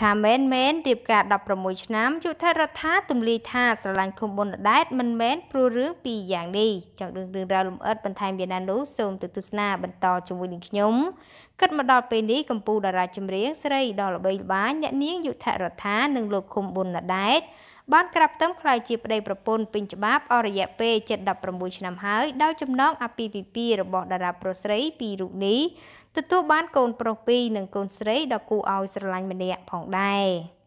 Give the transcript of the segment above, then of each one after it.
ថាមែនមែនរៀបការ16ឆ្នាំយុធរដ្ឋាទំលីថាស្រឡាញ់ឃុំបុណ្យដែតមិនមែនព្រោះរឿងពីរយ៉ាងនេះចង់ដឹងរឿងរ៉ាវលម្អិតបន្ថែមយ៉ាងណានោះសូមទៅទស្សនាបន្តជាមួយនឹងខ្ញុំគិតមកដល់ពេលនេះកម្ពុជាតារាចម្រៀងស្រីដ៏ល្បីល្បាញអ្នកនាងយុធរដ្ឋានិងលោកឃុំបុណ្យដែតបានក្រាបផ្ទឹមក្លាយជាប្តីប្រពន្ធពេញច្បាប់អររយៈពេលជិត16ឆ្នាំហើយដោយចំណងអាពាហ៍ពិពាហ៍របស់តារាប្រុសស្រីពីររូបនេះទទួលបានកូនប្រុសពីរនិងកូនស្រីដ៏គួរឲ្យស្រឡាញ់ម្នាក់ផងដែរ។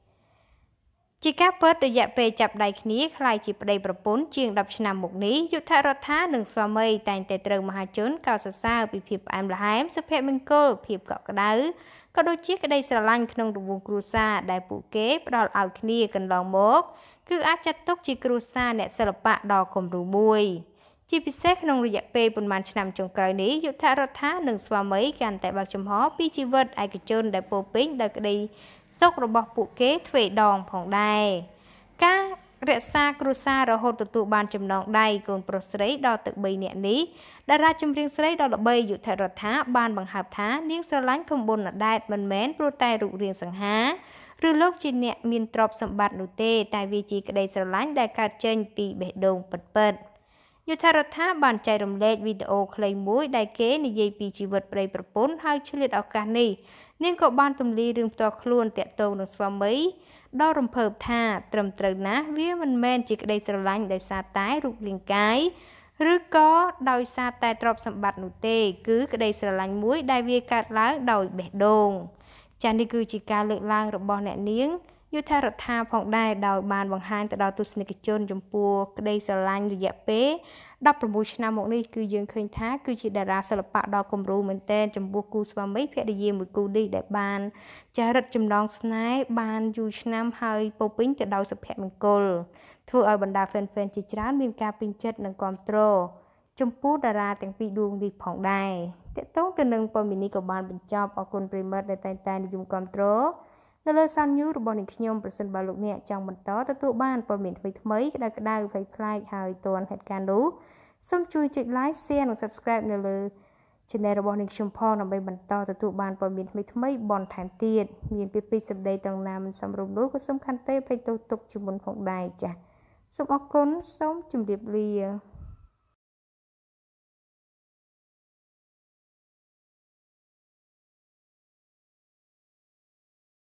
ជាការពិតរយៈពេលចាប់ដៃគ្នាคล้ายជាប្តីប្រពន្ធជាង10ឆ្នាំមកនេះយុទ្ធរដ្ឋានិងស្វាមីតែងតែត្រូវមហាជនកោតសរសើរពីភាពផ្អែមល្ហែមសុភមង្គលភាពកក់ក្ដៅក៏ដូចជាក្តីស្រឡាញ់ក្នុងរង្វង់គ្រួសារដែលពួកគេផ្ដល់ឲ្យគ្នាកន្លងមក គឺអាចចាត់ទុកជាគ្រួសារអ្នកសិល្បៈដ៏គំរូមួយ។ជាពិសេសក្នុងរយៈពេលប្រមាណឆ្នាំចុងក្រោយនេះយុទ្ធរដ្ឋានិងស្វាមីកាន់តែបើកចំហពីជីវិតឯកជនដែលពោពេញដោយក្តីសុខរបស់ពួកគេទ្វេដងផងដែរការរក្សាគ្រួសាររហូតទទួលបានចំណងដៃកូនប្រុសស្រីដល់ទឹក3នាក់នេះតារាចម្រៀងស្រីដល់ល្បីយុធរដ្ឋាបានបង្ហើបថានាងស្រឡាញ់ខំបុនណដែតមិនមែនព្រោះតែរូបរាងសង្ហាឬលោកជាអ្នកមានទ្រព្យសម្បត្តិនោះទេ តែវាជាក្តីស្រឡាញ់ដែលកើតចេញពីបេះដូងពិតៗយុធរដ្ឋាបានចែករំលែកវីដេអូខ្លីមួយ ដែលគេនិយាយពីជីវិតប្តីប្រពន្ធហើយឆ្លៀតឱកាសនេះនាងក៏បានទម្លាយរឿងផ្ទាល់ខ្លួនតាក់ទងនឹងស្វាមីដ៏រំភើបថាត្រឹមត្រូវណាស់វាមិនមែនជាក្តីស្រឡាញ់ដោយសារតែរូបរាងកាយឬក៏ដោយសារតែទ្រព្យសម្បត្តិនោះទេ គឺក្តីស្រឡាញ់មួយ ដែលវាកើតឡើងដោយបេះដូង ចានេះគឺជាការលើកឡើងរបស់ អ្នកនាងយុធារដ្ឋាផងដែរដោយបានបង្ហាញទៅដល់ទស្សនិកជន ចំពោះក្តីស្រឡាញ់រយៈពេល16ឆ្នាំមកនេះគឺយើងឃើញថាគឺជាតារាសិល្បៈដ៏គំរូមែនទែនចំពោះគូស្វាមីភរិយាមួយគូនេះដែលបានចារិតចំណងស្នេហ៍បានយូរឆ្នាំហើយពោពេញទៅដោយសុភមង្គលធ្វើឲ្យបណ្ដា fan fan ជាច្រើន មានការពេញចិត្តនិងគាំទ្រចំពោះតារាទាំងពីរដួងនេះផងដែរតកតងទៅនឹងប៉ុមីនីក៏បានបញ្ចប់អរគុណប្រិមិត្តដែលតែងតែនិយមគាំទ្រនៅលើ Sun News របស់អ្នកខ្ញុំប្រសិនបើលោកអ្នកចង់បន្តទទួលបានព័ត៌មានថ្មីៗក្តៅៗប្លែកប្លែកហើយទាន់ហេតុការណ៍នោះសូមជួយចុច Like Share និង Subscribe នៅលើ Channel របស់អ្នកខ្ញុំផងដើម្បីបន្តទទួលបានព័ត៌មានថ្មីថ្មីបន្ថែមទៀតមានពីពីសម្ដីត្រង់ណាមិនសមរម្យនោះក៏សូមខន្តីភ័យទោសទុកជាមុនផងដែរចា៎សូមអរគុណសូមជម្រាបលា